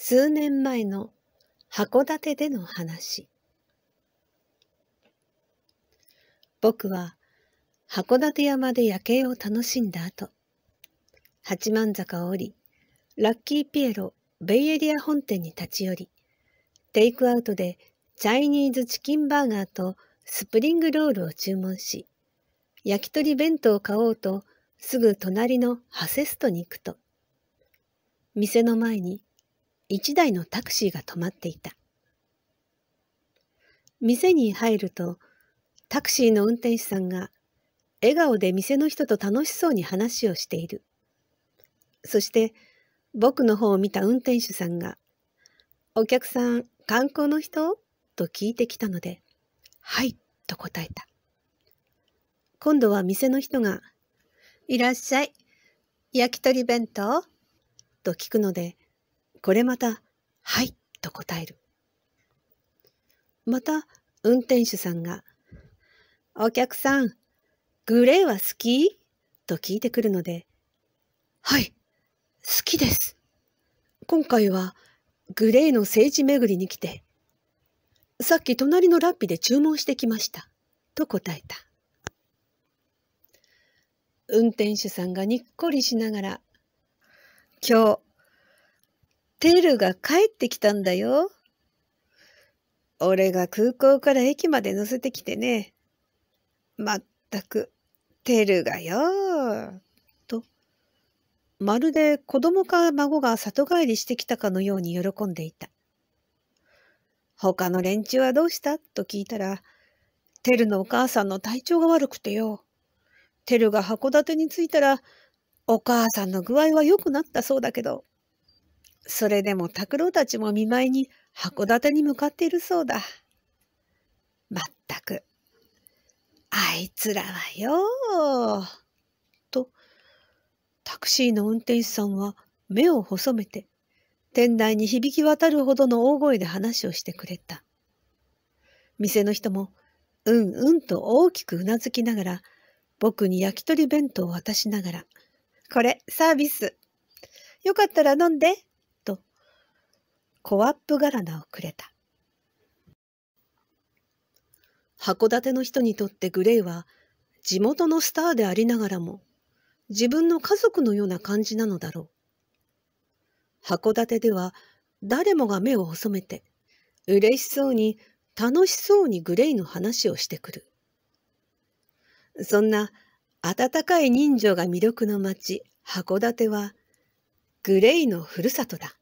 数年前の函館での話僕は函館山で夜景を楽しんだ後八幡坂を降りラッキーピエロベイエリア本店に立ち寄りテイクアウトでチャイニーズチキンバーガーとスプリングロールを注文し焼き鳥弁当を買おうとすぐ隣のハセストに行くと店の前に一台のタクシーが止まっていた。店に入ると、タクシーの運転手さんが笑顔で店の人と楽しそうに話をしている。そして僕の方を見た運転手さんが、お客さん、観光の人と聞いてきたので、はい、と答えた。今度は店の人が、いらっしゃい、焼き鳥弁当と聞くので、これまた、はい、と答える。また、運転手さんが、お客さん、グレーは好きと聞いてくるので、はい、好きです。今回は、グレーの聖地巡りに来て、さっき隣のラッピで注文してきました。と答えた。運転手さんがにっこりしながら、今日、テルが帰ってきたんだよ。俺が空港から駅まで乗せてきてね。まったく、テルがよ。と、まるで子供か孫が里帰りしてきたかのように喜んでいた。他の連中はどうしたと聞いたら、テルのお母さんの体調が悪くてよ。テルが函館に着いたら、お母さんの具合は良くなったそうだけど、それでも拓郎たちも見舞いに函館に向かっているそうだ。まったく、あいつらはよと、タクシーの運転手さんは目を細めて、店内に響き渡るほどの大声で話をしてくれた。店の人も、うんうんと大きくうなずきながら、僕に焼き鳥弁当を渡しながら、これ、サービス。よかったら飲んで、コアップガラナをくれた。函館の人にとってグレイは地元のスターでありながらも自分の家族のような感じなのだろう。函館では誰もが目を細めて嬉しそうに楽しそうにグレイの話をしてくる。そんな温かい人情が魅力の町函館はグレイのふるさとだ。